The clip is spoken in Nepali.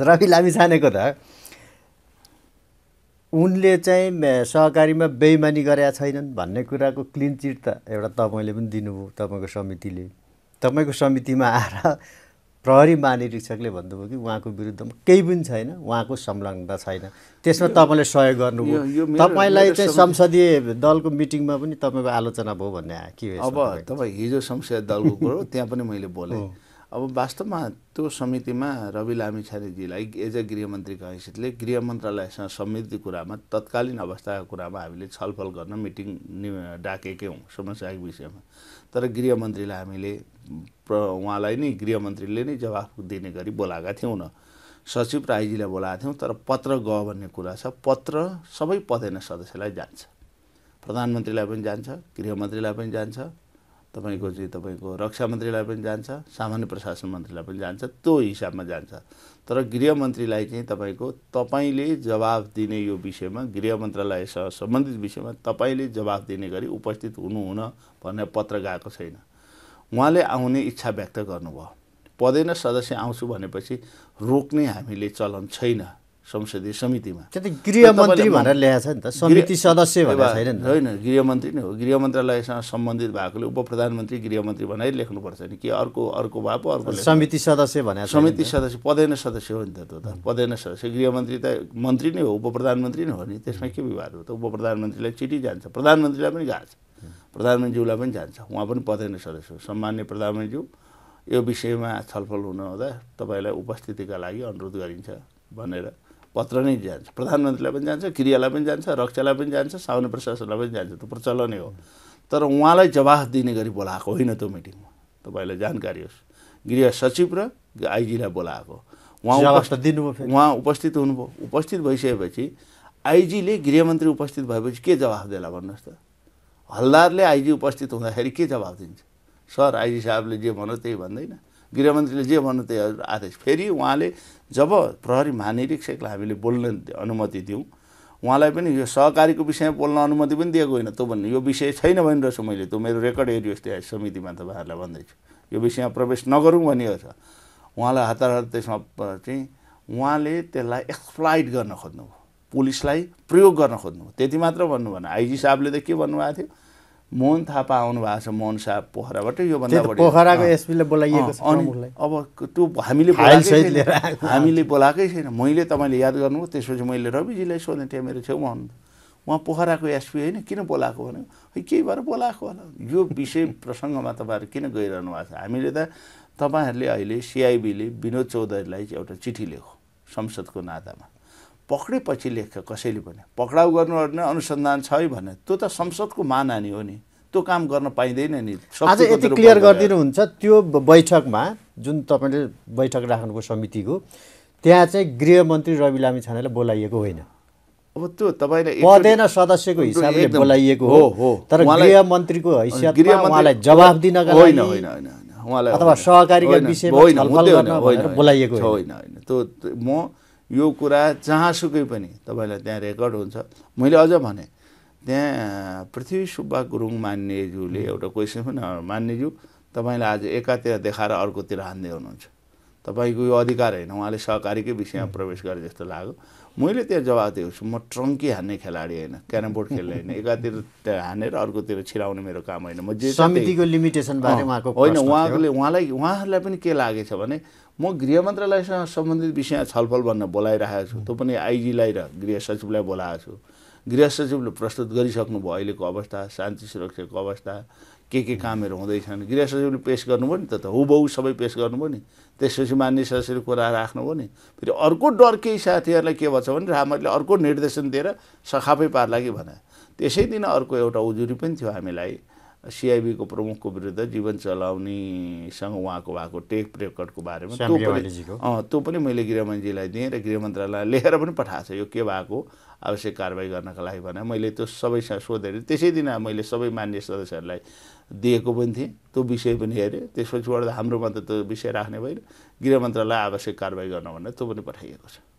रवि लामी जानेको त उनले चाहिँ सहकारीमा बेइमानी गरेका छैनन् भन्ने कुराको क्लिन चिट त एउटा तपाईँले पनि दिनुभयो तपाईँको समितिले तपाईँको समितिमा आएर प्रहरी महानिरीक्षकले भन्नुभयो कि उहाँको विरुद्धमा केही पनि छैन उहाँको संलग्नता छैन त्यसमा तपाईँले सहयोग गर्नुभयो तपाईँलाई चाहिँ संसदीय दलको मिटिङमा पनि तपाईँको आलोचना भयो भन्ने के अब तपाईँ हिजो संसदीय दलको कुरो त्यहाँ पनि मैले बोलेँ अब वास्तवमा त्यो समितिमा रवि लामिछानेजीलाई एज अ गृहमन्त्रीको हैसियतले गृह मन्त्रालयसँग सम्बन्धित कुरामा तत्कालीन अवस्थाको कुरामा हामीले छलफल गर्न मिटिङ डाकेकै हौँ समस्याको विषयमा तर गृहमन्त्रीलाई हामीले प्र उहाँलाई नै गृहमन्त्रीले नै जवाफ दिने गरी बोलाएका थियौँ न सचिव राईजीलाई बोलाएको थियौँ तर पत्र ग भन्ने कुरा छ पत्र सबै पदेन सदस्यलाई जान्छ प्रधानमन्त्रीलाई पनि जान्छ गृहमन्त्रीलाई पनि जान्छ तपाईँको चाहिँ तपाईँको रक्षा मन्त्रीलाई पनि जान्छ सामान्य प्रशासन मन्त्रीलाई पनि जान्छ त्यो हिसाबमा जान्छ तर गृहमन्त्रीलाई चाहिँ तपाईँको तपाईँले जवाब दिने यो विषयमा गृह मन्त्रालयसँग सम्बन्धित विषयमा तपाईँले जवाब दिने गरी उपस्थित हुनुहुन भन्ने पत्र गएको छैन उहाँले आउने इच्छा व्यक्त गर्नुभयो पदेन सदस्य आउँछु भनेपछि रोक्ने हामीले चलन छैन संसदीय समितिमा त्यो त गृहमन्त्री भनेर ल्याएको छ नि त समिति सदस्य छैन होइन गृहमन्त्री नै हो गृह मन्त्रालयसँग सम्बन्धित भएकोले उप प्रधानमन्त्री गृहमन्त्री भनेर लेख्नुपर्छ नि के अर्को अर्को भए पो अर्को समिति सदस्य भने समिति सदस्य पदेन सदस्य हो नि त त्यो त पदेन सदस्य गृहमन्त्री त मन्त्री नै हो उप प्रधानमन्त्री नै हो नि त्यसमा के विवाद हो त उप प्रधानमन्त्रीलाई चिठी जान्छ प्रधानमन्त्रीलाई पनि गएको छ प्रधानमन्त्रीज्यूलाई पनि जान्छ उहाँ पनि पदेन सदस्य हो सम्मान्य प्रधानमन्त्रीज्यू यो विषयमा छलफल हुन तपाईँलाई उपस्थितिका लागि अनुरोध गरिन्छ भनेर पत्र नै जान्छ प्रधानमन्त्रीलाई पनि जान्छ क्रियालाई पनि जान्छ रक्षालाई पनि जान्छ सामान्य प्रशासनलाई पनि जान्छ त्यो प्रचलनै हो तर उहाँलाई जवाफ दिने गरी बोलाएको होइन त्यो मिटिङमा तपाईँलाई जानकारी होस् गृह सचिव र आइजीलाई बोलाएको उहाँ दिनुभयो उहाँ उपस्थित हुनुभयो उपस्थित भइसकेपछि आइजीले गृहमन्त्री उपस्थित भएपछि के जवाफ देला भन्नुहोस् त हल्दारले आइजी उपस्थित हुँदाखेरि के जवाब दिन्छ सर आइजी साहबले जे भन्यो त्यही भन्दैन गृहमन्त्रीले जे भन्नु त्यही आदेश फेरि उहाँले जब प्रहरी महानिरीक्षकलाई हामीले बोल्न अनुमति दियौँ उहाँलाई पनि यो सहकारीको विषयमा बोल्न अनुमति पनि दिएको होइन तँ भन्ने यो विषय छैन भनिरहेछु मैले त्यो मेरो रेकर्ड त्यहाँ समितिमा तपाईँहरूलाई भन्दैछु यो विषयमा प्रवेश नगरौँ भनिएको छ उहाँलाई हतार हतार त्यसमा चाहिँ उहाँले त्यसलाई एक्सप्लाइट गर्न खोज्नुभयो पुलिसलाई प्रयोग गर्न खोज्नुभयो त्यति मात्र भने आइजी साहबले त के भन्नुभएको थियो मोहन थापा आउनु भएको छ मोहन साहब पोखराबाट योभन्दा पोखराको एसपीले बोलाइएको छ अनि अब त्यो हामीले हामीले बोलाएकै छैन मैले तपाईँले याद गर्नुभयो त्यसपछि मैले रविजीलाई सोधेँ त्यहाँ मेरो छेउमा हुनु उहाँ पोखराको एसपी होइन किन बोलाएको भनेको है केही भएर बोलाएको होला यो विषय प्रसङ्गमा तपाईँहरू किन गइरहनु भएको छ हामीले त तपाईँहरूले अहिले सिआइबीले विनोद चौधरीलाई एउटा चिठी लेख संसदको नातामा पक्रेपछि लेख कसैले भने पक्राउ गर्नु अनुसन्धान छ है भने त्यो त संसदको मानहानी हो नि त्यो काम गर्न पाइँदैन नि आज यति क्लियर गरिदिनुहुन्छ त्यो बैठकमा जुन तपाईँले बैठक राख्नुको समितिको त्यहाँ चाहिँ गृहमन्त्री रवि लामी छानाले बोलाइएको होइन अब त्यो तपाईँले पदेन सदस्यको हिसाबले बोलाइएको हो हो तर गृहमन्त्रीको हैसियत उहाँलाई जवाब दिनका होइन होइन होइन अथवा सहकारीको विषयमा बोलाइएको होइन होइन त्यो म यो कुरा जहाँसुकै पनि तपाईँलाई त्यहाँ रेकर्ड हुन्छ मैले अझ भने त्यहाँ पृथ्वी सुब्बा गुरुङ मान्नेज्यूले एउटा क्वेसन पनि मान्नेज्यू तपाईँलाई आज एकातिर देखाएर अर्कोतिर हान्दै हुनुहुन्छ तपाईँको यो अधिकार होइन उहाँले सहकारीकै विषयमा प्रवेश गरे जस्तो लाग्यो मैले त्यहाँ जवाब दिएको छु म ट्रङ्की हान्ने खेलाडी होइन क्यारम बोर्ड खेल्ने होइन एकातिर हानेर अर्कोतिर छिराउने मेरो काम होइन म जे समितिको लिमिटेसन उहाँको होइन उहाँले उहाँलाई उहाँहरूलाई पनि के लागेछ भने म गृह मन्त्रालयसँग सम्बन्धित विषय छलफल भन्न बोलाइरहेको छु त्यो पनि आइजीलाई र गृह सचिवलाई बोलाएको छु गृह सचिवले प्रस्तुत गरिसक्नुभयो अहिलेको अवस्था शान्ति सुरक्षाको अवस्था के के कामहरू हुँदैछन् गृह सचिवले पेस गर्नुभयो नि त त हुबहु सबै पेस गर्नुभयो नि त्यसपछि मान्य सदस्यले कुरा राख्नुभयो नि फेरि अर्को डर केही साथीहरूलाई के भन्छ भने राम्रले अर्को निर्देशन दिएर सखाफै पार्ला कि भने त्यसै दिन अर्को एउटा उजुरी पनि थियो हामीलाई सिआइबीको प्रमुखको विरुद्ध जीवन चलाउनेसँग उहाँको भएको टेक रेकर्डको बारेमा त्यो पनि त्यो पनि मैले गृहमन्त्रीलाई दिएँ र गृह मन्त्रालयलाई लेखेर पनि पठाएको छ यो के भएको आवश्यक कारवाही गर्नको लागि भने मैले त्यो सबैसँग सोधेर त्यसै दिन मैले सबै मान्य सदस्यहरूलाई दिएको पनि थिएँ त्यो विषय पनि हेरेँ त्यसपछि हाम्रोमा त त्यो विषय राख्ने भएन गृह मन्त्रालय आवश्यक कारवाही गर्न भनेर त्यो पनि पठाइएको छ